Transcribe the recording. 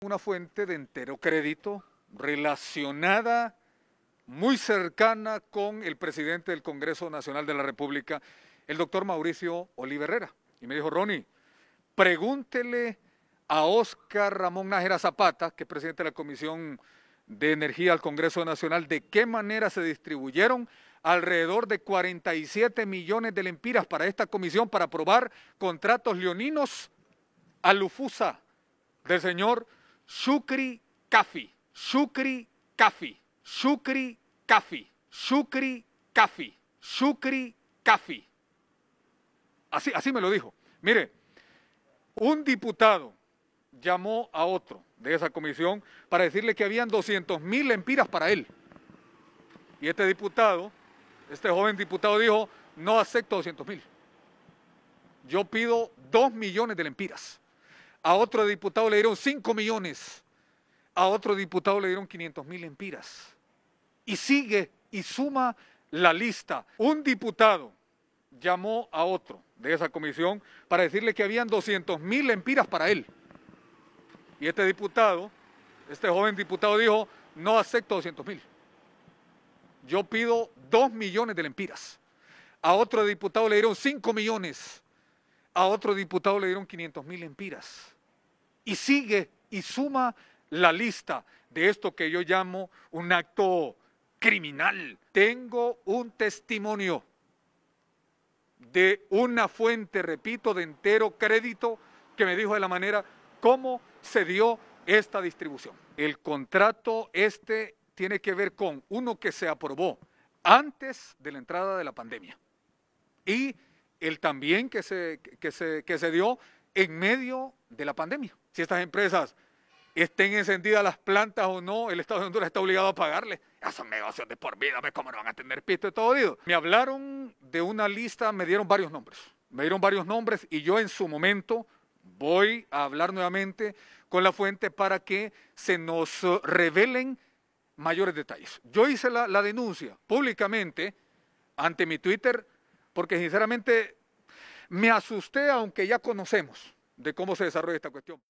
una fuente de entero crédito relacionada muy cercana con el presidente del Congreso Nacional de la República, el doctor Mauricio Oliver Herrera, Y me dijo, Ronnie, pregúntele a Óscar Ramón Nájera Zapata, que es presidente de la Comisión de Energía al Congreso Nacional, de qué manera se distribuyeron alrededor de 47 millones de lempiras para esta comisión para aprobar contratos leoninos a Lufusa del señor Shukri Kafi, Shukri Kafi, Shukri Kafi, Shukri Kafi, Shukri Kafi. Así, así me lo dijo. Mire, un diputado llamó a otro de esa comisión para decirle que habían 200 mil empiras para él. Y este diputado, este joven diputado dijo, no acepto 200 mil. Yo pido dos millones de lempiras. A otro diputado le dieron 5 millones. A otro diputado le dieron 500 mil empiras. Y sigue y suma la lista. Un diputado llamó a otro de esa comisión para decirle que habían 200 mil empiras para él. Y este diputado, este joven diputado dijo, no acepto 200 mil. Yo pido 2 millones de lempiras. A otro diputado le dieron 5 millones. A otro diputado le dieron 500 mil lempiras. Y sigue y suma la lista de esto que yo llamo un acto criminal. Tengo un testimonio de una fuente, repito, de entero crédito que me dijo de la manera cómo se dio esta distribución. El contrato este tiene que ver con uno que se aprobó antes de la entrada de la pandemia y el también que se, que se, que se dio en medio de la pandemia si estas empresas estén encendidas las plantas o no, el Estado de Honduras está obligado a pagarle. Ya son negocios de por vida, ¿ves cómo no van a tener pisto de todo oído? Me hablaron de una lista, me dieron varios nombres. Me dieron varios nombres y yo en su momento voy a hablar nuevamente con la fuente para que se nos revelen mayores detalles. Yo hice la denuncia públicamente ante mi Twitter porque sinceramente me asusté, aunque ya conocemos de cómo se desarrolla esta cuestión.